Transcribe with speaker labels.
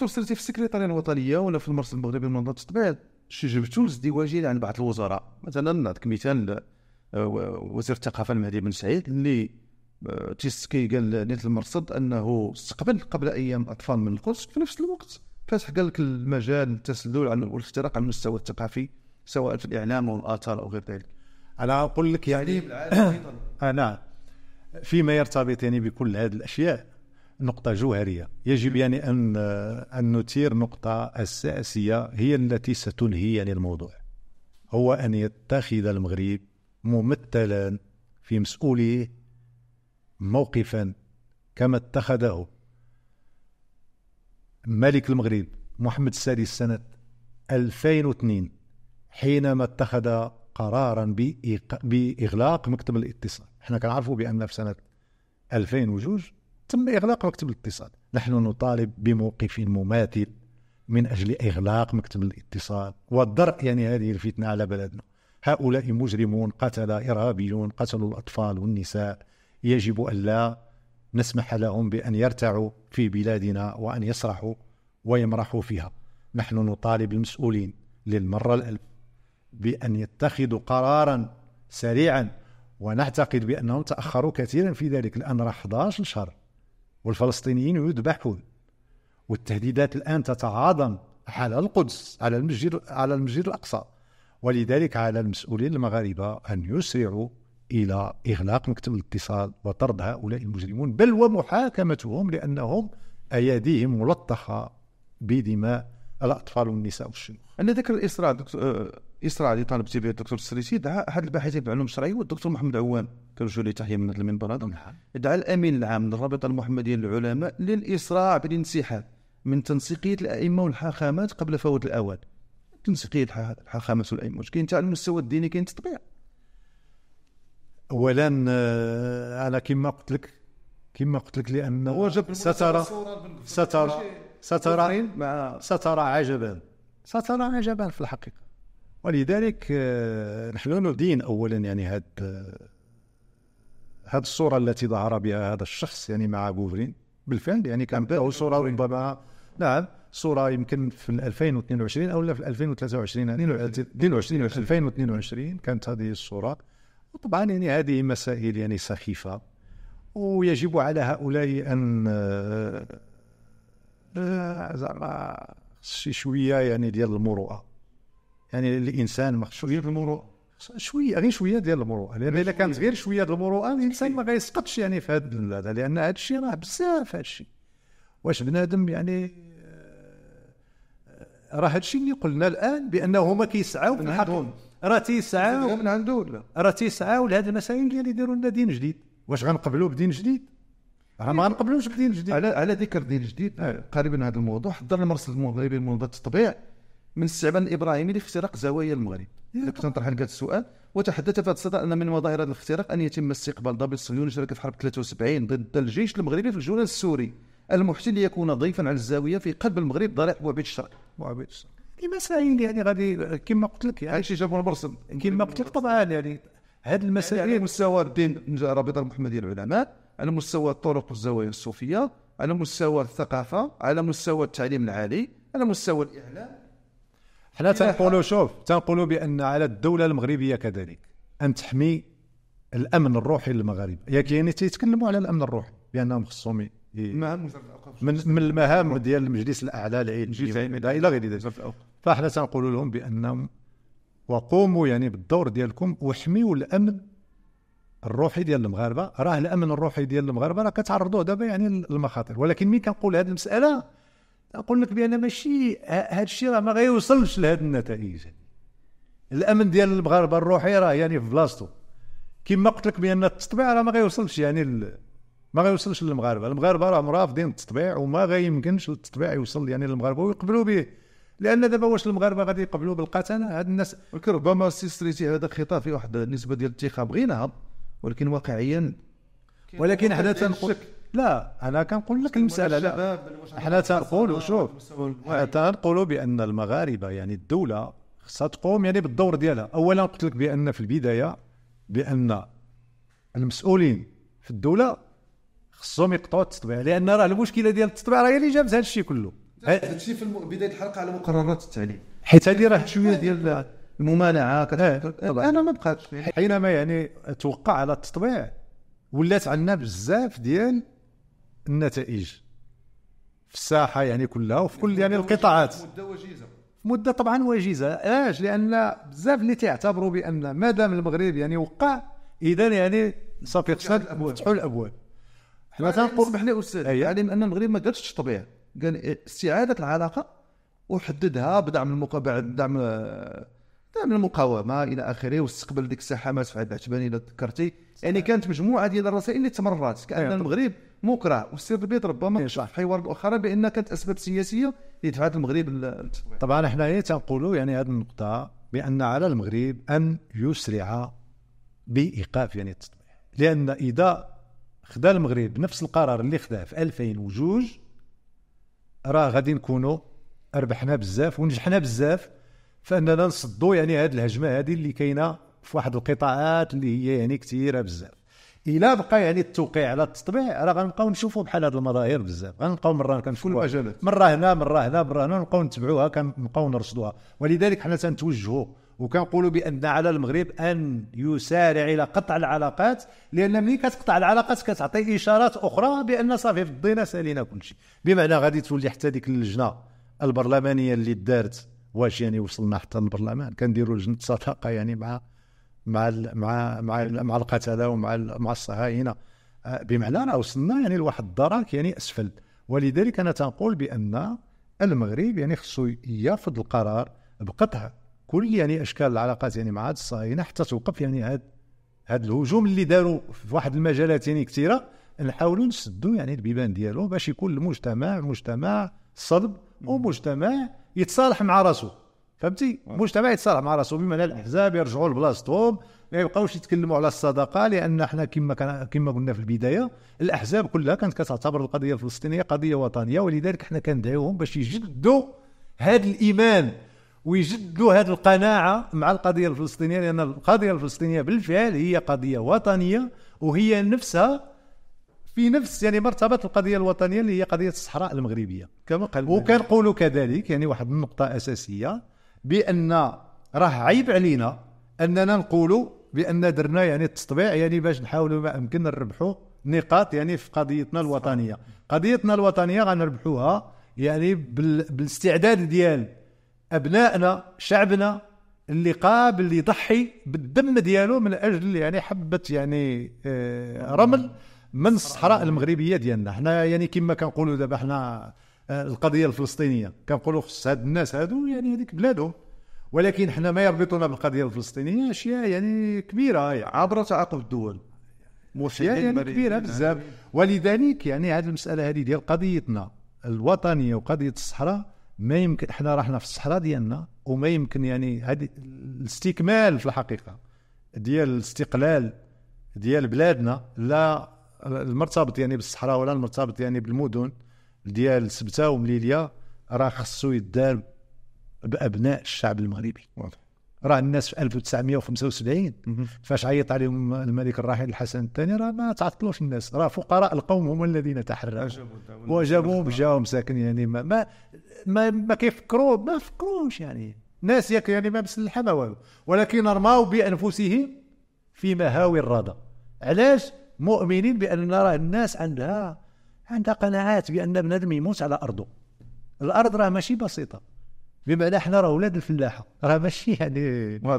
Speaker 1: كنت سيرتي في السكرتاريه الوطنيه ولا في المرصد المغربي لمنظمه التطبيع شي جبتو لازدواجيه عند يعني بعض الوزراء مثلا نعطيك مثال آه، وزير الثقافه المهدي بن سعيد اللي آه، تيسكي قال نيت المرصد انه استقبل قبل ايام اطفال من القدس في نفس الوقت فتح قال لك المجال التسلل على والاختراق على المستوى الثقافي سواء في الاعلام او الاثار او غير ذلك. انا اقول لك يعني نعم فيما يرتبط يعني بكل هذه الاشياء نقطة جوهرية يجب يعني أن أن نثير نقطة أساسية هي التي ستنهي يعني الموضوع هو أن يتخذ المغرب ممثلا في مسؤوليه موقفا كما اتخذه ملك المغرب محمد السادس سنة 2002 حينما اتخذ قرارا بإغلاق مكتب الاتصال احنا كنعرفوا بأن في سنة 2002 تم إغلاق مكتب الاتصال نحن نطالب بموقف مماثل من أجل إغلاق مكتب الاتصال والدرء يعني هذه الفتنة على بلدنا هؤلاء مجرمون قتل إرهابيون قتلوا الأطفال والنساء يجب ألا نسمح لهم بأن يرتعوا في بلادنا وأن يسرحوا ويمرحوا فيها نحن نطالب المسؤولين للمرة الألف بأن يتخذوا قرارا سريعا ونعتقد بأنهم تأخروا كثيرا في ذلك الآن راه 11 شهر والفلسطينيين يذبحون والتهديدات الآن تتعاظم على القدس على المسجد على المسجد الأقصى ولذلك على المسؤولين المغاربة أن يسرعوا إلى إغلاق مكتب الاتصال وطرد هؤلاء المجرمون بل ومحاكمتهم لأنهم اياديهم ملطخة بدماء الأطفال والنساء والشيوخ أنا ذكر الإسراء دكتور آه، إسراء اللي طالبتي به الدكتور السريسي دعا أحد الباحثين في العلوم الشرعية والدكتور محمد عوان كنرجو ليه تحيه من هذا المنبر هذا نعم. دعا الامين العام للرابطه المحمديه للعلماء للاسراع بالانسحاب من تنسيقيه الائمه والحاخامات قبل فوات الاوان تنسيقيه الحاخامات والائمه واش كاين حتى على المستوى الديني كاين تطبيع اولا آه، انا كما قلت لك كما قلت لك لان وجب سترى سترى سترى سترى عجبا سترى عجبا في الحقيقه ولذلك آه، نحن ندين اولا يعني هذا آه، هذه الصوره التي ظهر بها هذا الشخص يعني مع بوفرين بالفعل يعني كان باعوا صوره ربما نعم صوره يمكن في 2022 او لا في 2023 22 2022 كانت هذه الصوره وطبعا يعني هذه مسائل يعني سخيفه ويجب على هؤلاء ان آه، زعما شويه يعني ديال المروءه يعني الانسان مخشوش المروءه شويه غير شويه ديال المروءه لان الا كانت غير شويه ديال المروءه الانسان ما غيسقطش يعني في هذا لان هذا الشيء راه بزاف هذا الشيء واش بنادم يعني آه، آه، راه هذا الشيء اللي قلنا الان بانه هما كيسعوا في الحق راه تيسعوا من عنده ولا راه تيسعوا لهذه المسائل ديال يديروا لنا دين جديد واش غنقبلوا بدين جديد راه ما غنقبلوش بدين جديد على على ذكر دين جديد آه. قريبا هذا الموضوع حضر المرصد المغربي لمنظمه التطبيع من استعمال الابراهيمي لاختراق زوايا المغرب كنت نطرح لك هذا السؤال وتحدث في هذا ان من مظاهر هذا الاختراق ان يتم استقبال ضابط صهيوني شارك في حرب 73 ضد الجيش المغربي في الجولان السوري المحتل ليكون ضيفا على الزاويه في قلب المغرب ضريح بوعبيد الشرق بوعبيد الشرق مسائل يعني غادي كما قلت لك يعني شي جابوا المرسل كما قلت لك طبعا يعني هذه المسائل يعني على مستوى الدين الرابطه المحمديه العلماء على مستوى الطرق والزوايا الصوفيه على مستوى الثقافه على مستوى التعليم العالي على مستوى الاعلام حنا تنقولوا شوف تنقولوا بان على الدوله المغربيه كذلك ان تحمي الامن الروحي للمغاربه ياك يعني تيتكلموا على الامن الروحي بانهم خصهم مهام من, من المهام ديال المجلس الاعلى العلمي الى غير ذلك فاحنا تنقول لهم بانهم وقوموا يعني بالدور ديالكم وحميوا الامن الروحي ديال المغاربه راه الامن الروحي ديال المغاربه راه كتعرضوه دابا يعني للمخاطر ولكن مين كنقول هذه المساله اقول لك بان ماشي هذا الشيء راه ما غيوصلش لهذه النتائج الامن ديال المغاربه الروحي راه يعني في بلاصتو كما قلت لك بان التطبيع راه ما غيوصلش يعني ال... ما غيوصلش للمغاربه المغاربه راه مرافضين التطبيع وما غيمكنش التطبيع يوصل يعني للمغاربه ويقبلوا به لان دابا واش المغاربه غادي يقبلوا بالقتله هاد الناس ربما السي سريتي هذا خطاب في واحد النسبه ديال الثقه بغيناها ولكن واقعيا
Speaker 2: ولكن حدا تنقول
Speaker 1: لا انا كنقول لك المساله لا حنا تنقولوا شوف تنقولوا بان المغاربه يعني الدوله خصها تقوم يعني بالدور ديالها اولا قلت لك بان في البدايه بان المسؤولين في الدوله خصهم يقطعوا التطبيع لان راه المشكله ديال التطبيع راه هي اللي جابت هذا الشيء كله هادشي في بدايه الحلقه على مقررات التعليم حيت هذه راه شويه ديال الممانعه إيه. كتفكر إيه، انا ما بقاتش حينما يعني توقع على التطبيع ولات عندنا بزاف ديال النتائج في الساحه يعني كلها وفي كل يعني القطاعات في مده وجيزه مده طبعا وجيزه علاش لان بزاف اللي تيعتبروا بان ما دام المغرب يعني وقع اذا يعني صافي خصنا نفتحوا الابواب حنا تنقول بحنا استاذ يعني ان المغرب ما قالش الطبيعه قال استعاده العلاقه وحددها بدعم المقابل دعم دعم المقاومه الى اخره واستقبل ديك الساحه مات في العتباني اذا تذكرتي يعني كانت مجموعه ديال الرسائل اللي تمررات كان أيوه. المغرب مقرع البيض ربما يشرح في حوار اخرى بان كانت اسباب سياسيه اللي دفعت المغرب للتطبيع طبعا حنايا إيه تنقولوا يعني هذه النقطه بان على المغرب ان يسرع بايقاف يعني التطبيع لان اذا خدا المغرب نفس القرار اللي خداه في 2002 راه غادي نكونوا ربحنا بزاف ونجحنا بزاف فاننا نصدوا يعني هذه الهجمه هذه اللي كاينه في واحد القطاعات اللي هي يعني كثيره بزاف الا بقى يعني التوقيع على التطبيع راه غنبقاو نشوفوا بحال هاد المظاهر بزاف غنبقاو مره كنشوفوا كل المجالات مره هنا مره هنا مره هنا نبقاو نتبعوها كنبقاو نرصدوها ولذلك حنا تنتوجهوا وكنقولوا بان على المغرب ان يسارع الى قطع العلاقات لان ملي كتقطع العلاقات كتعطي اشارات اخرى بان صافي فضينا سالينا كل شيء بمعنى غادي تولي حتى ديك اللجنه البرلمانيه اللي دارت واش يعني وصلنا حتى البرلمان كنديروا لجنه صداقه يعني مع مع مع مع مع القتله ومع مع الصهاينه أه، بمعنى راه وصلنا يعني لواحد الدرك يعني اسفل ولذلك انا تنقول بان المغرب يعني خصو ياخذ القرار بقطع كل يعني اشكال العلاقات يعني مع هاد الصهاينه حتى توقف يعني هاد هاد الهجوم اللي داروا في واحد المجالات يعني كثيره نحاولوا نسدوا يعني البيبان ديالو باش يكون المجتمع مجتمع صلب ومجتمع يتصالح مع راسو فهمتي آه. مجتمع يتصالح مع راسو بما الاحزاب يرجعوا لبلاصتهم ما يبقاوش يتكلموا على الصداقه لان احنا كما كان كما قلنا في البدايه الاحزاب كلها كانت كتعتبر القضيه الفلسطينيه قضيه وطنيه ولذلك احنا كندعيوهم باش يجدوا هذا الايمان ويجدوا هذه القناعه مع القضيه الفلسطينيه لان القضيه الفلسطينيه بالفعل هي قضيه وطنيه وهي نفسها في نفس يعني مرتبه القضيه الوطنيه اللي هي قضيه الصحراء المغربيه كما قال وكنقولوا كذلك يعني واحد النقطه اساسيه بان راه عيب علينا اننا نقولوا بان درنا يعني التطبيع يعني باش نحاولوا ما امكن نربحوا نقاط يعني في قضيتنا الوطنيه قضيتنا الوطنيه غنربحوها يعني بالاستعداد ديال ابنائنا شعبنا اللي قابل اللي يضحي بالدم ديالو من اجل يعني حبه يعني آه، رمل من الصحراء المغربيه ديالنا حنا يعني كما كنقولوا دابا حنا آه، القضيه الفلسطينيه كنقولوا خص هاد الناس هادو يعني هذيك بلادهم ولكن حنا ما يربطنا بالقضيه الفلسطينيه اشياء يعني كبيره يعني عبر تعاقب الدول يعني, يعني كبيره بزاف ولذلك يعني هذه المساله هذه ديال قضيتنا الوطنيه وقضيه الصحراء ما يمكن حنا راحنا في الصحراء ديالنا وما يمكن يعني هذه الاستكمال في الحقيقه ديال الاستقلال ديال بلادنا لا المرتبط يعني بالصحراء ولا المرتبط يعني بالمدن ديال السبته ومليليا راه خصو يدار بابناء الشعب المغربي واضح راه الناس في 1975 فاش عيط عليهم الملك الراحل الحسن الثاني راه ما تعطلوش الناس راه فقراء القوم هم الذين تحرروا وجابوهم جاهم ساكن يعني ما ما ما, ما كيفكروا ما فكروش يعني ناس ياك يعني ما مسلحه ما والو ولكن رماوا بانفسهم في مهاوي الرضا علاش مؤمنين بان راه الناس عندها عندها قناعات بان بنادم يموت على ارضه الارض راه ماشي بسيطه بمعنى حنا راه ولاد الفلاحه راه ماشي يعني